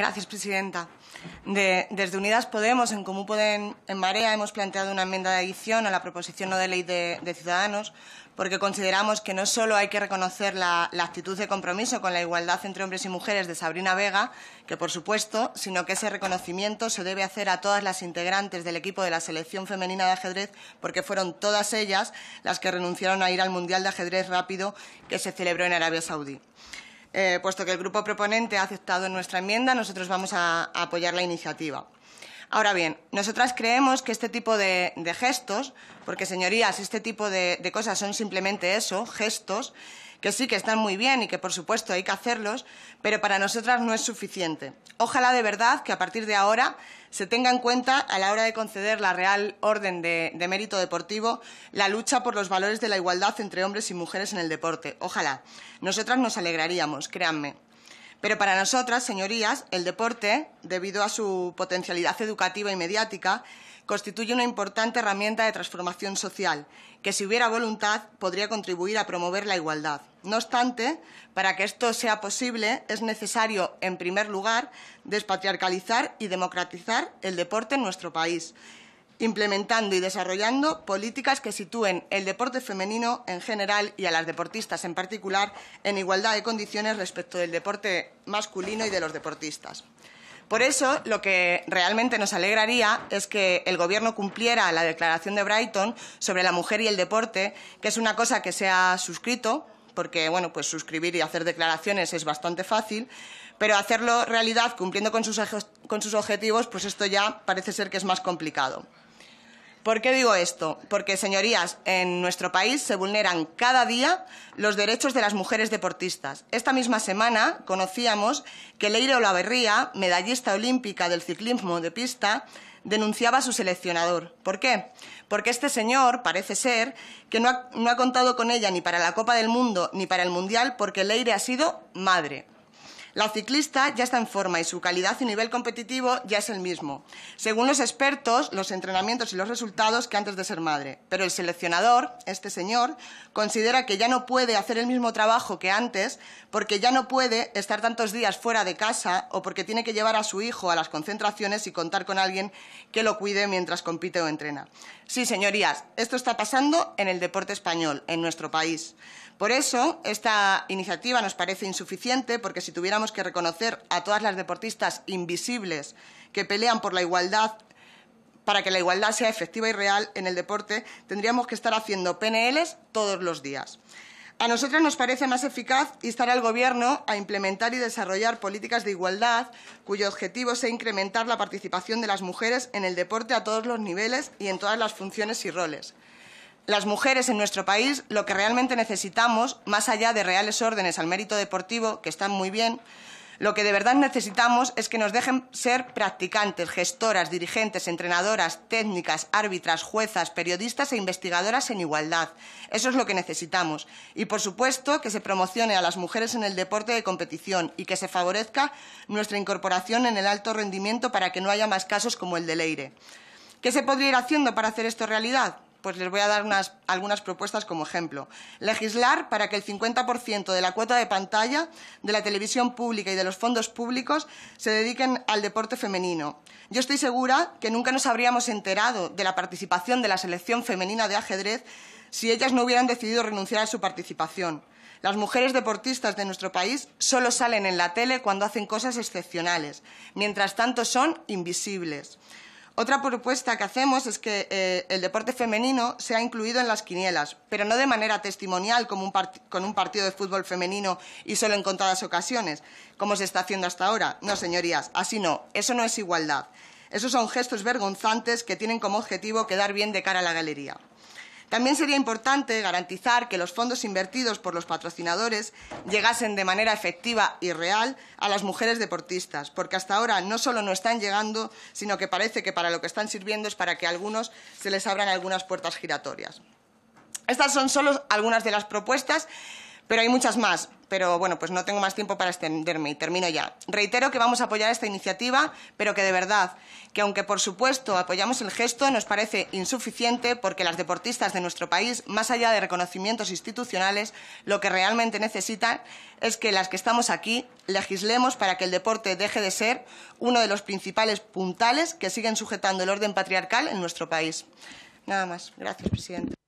Gracias, presidenta. desde Unidas Podemos, en Común Pueden en Marea, hemos planteado una enmienda de adición a la proposición no de ley de, Ciudadanos porque consideramos que no solo hay que reconocer la, la, actitud de compromiso con la igualdad entre hombres y mujeres de Sabrina Vega, que por supuesto, sino que ese reconocimiento se debe hacer a todas las integrantes del equipo de la selección femenina de ajedrez, porque fueron todas ellas las que renunciaron a ir al Mundial de Ajedrez Rápido que se celebró en Arabia Saudí. Eh, puesto que el grupo proponente ha aceptado nuestra enmienda, nosotros vamos a apoyar la iniciativa. Ahora bien, nosotras creemos que este tipo de, gestos, porque señorías, este tipo de, cosas son simplemente eso, gestos, que sí que están muy bien y que por supuesto hay que hacerlos, pero para nosotras no es suficiente. Ojalá de verdad que a partir de ahora se tenga en cuenta a la hora de conceder la Real Orden de, Mérito Deportivo la lucha por los valores de la igualdad entre hombres y mujeres en el deporte. Ojalá. Nosotras nos alegraríamos, créanme. Pero para nosotras, señorías, el deporte, debido a su potencialidad educativa y mediática, constituye una importante herramienta de transformación social, que si hubiera voluntad podría contribuir a promover la igualdad. No obstante, para que esto sea posible es necesario, en primer lugar, despatriarcalizar y democratizar el deporte en nuestro país implementando y desarrollando políticas que sitúen el deporte femenino en general y a las deportistas en particular en igualdad de condiciones respecto del deporte masculino y de los deportistas. Por eso, lo que realmente nos alegraría es que el Gobierno cumpliera la declaración de Brighton sobre la mujer y el deporte, que es una cosa que se ha suscrito, porque bueno, pues suscribir y hacer declaraciones es bastante fácil, pero hacerlo realidad cumpliendo con sus, con sus objetivos, pues esto ya parece ser que es más complicado. ¿Por qué digo esto? Porque, señorías, en nuestro país se vulneran cada día los derechos de las mujeres deportistas. Esta misma semana conocíamos que Leire Olaverría, medallista olímpica del ciclismo de pista, denunciaba a su seleccionador. ¿Por qué? Porque este señor parece ser que no ha, no ha contado con ella ni para la Copa del Mundo ni para el Mundial porque Leire ha sido madre. La ciclista ya está en forma y su calidad y nivel competitivo ya es el mismo, según los expertos, los entrenamientos y los resultados que antes de ser madre. Pero el seleccionador, este señor, considera que ya no puede hacer el mismo trabajo que antes porque ya no puede estar tantos días fuera de casa o porque tiene que llevar a su hijo a las concentraciones y contar con alguien que lo cuide mientras compite o entrena. Sí, señorías, esto está pasando en el deporte español, en nuestro país. Por eso, esta iniciativa nos parece insuficiente porque si tuviéramos que reconocer a todas las deportistas invisibles que pelean por la igualdad, para que la igualdad sea efectiva y real en el deporte, tendríamos que estar haciendo PNLs todos los días. A nosotros nos parece más eficaz instar al Gobierno a implementar y desarrollar políticas de igualdad cuyo objetivo sea incrementar la participación de las mujeres en el deporte a todos los niveles y en todas las funciones y roles. Las mujeres en nuestro país lo que realmente necesitamos, más allá de reales órdenes al mérito deportivo, que están muy bien, lo que de verdad necesitamos es que nos dejen ser practicantes, gestoras, dirigentes, entrenadoras, técnicas, árbitras, juezas, periodistas e investigadoras en igualdad. Eso es lo que necesitamos. Y, por supuesto, que se promocione a las mujeres en el deporte de competición y que se favorezca nuestra incorporación en el alto rendimiento para que no haya más casos como el de Leire. ¿Qué se podría ir haciendo para hacer esto realidad? pues les voy a dar algunas propuestas como ejemplo. Legislar para que el 50% de la cuota de pantalla de la televisión pública y de los fondos públicos se dediquen al deporte femenino. Yo estoy segura que nunca nos habríamos enterado de la participación de la selección femenina de ajedrez si ellas no hubieran decidido renunciar a su participación. Las mujeres deportistas de nuestro país solo salen en la tele cuando hacen cosas excepcionales. Mientras tanto, son invisibles. Otra propuesta que hacemos es que eh, el deporte femenino sea incluido en las quinielas, pero no de manera testimonial como con un partido de fútbol femenino y solo en contadas ocasiones, como se está haciendo hasta ahora. No, señorías, así no. Eso no es igualdad. Esos son gestos vergonzantes que tienen como objetivo quedar bien de cara a la galería. También sería importante garantizar que los fondos invertidos por los patrocinadores llegasen de manera efectiva y real a las mujeres deportistas, porque hasta ahora no solo no están llegando, sino que parece que para lo que están sirviendo es para que a algunos se les abran algunas puertas giratorias. Estas son solo algunas de las propuestas pero hay muchas más. Pero bueno, pues no tengo más tiempo para extenderme y termino ya. Reitero que vamos a apoyar esta iniciativa, pero que de verdad, que aunque por supuesto apoyamos el gesto, nos parece insuficiente porque las deportistas de nuestro país, más allá de reconocimientos institucionales, lo que realmente necesitan es que las que estamos aquí legislemos para que el deporte deje de ser uno de los principales puntales que siguen sujetando el orden patriarcal en nuestro país. Nada más. Gracias, presidente.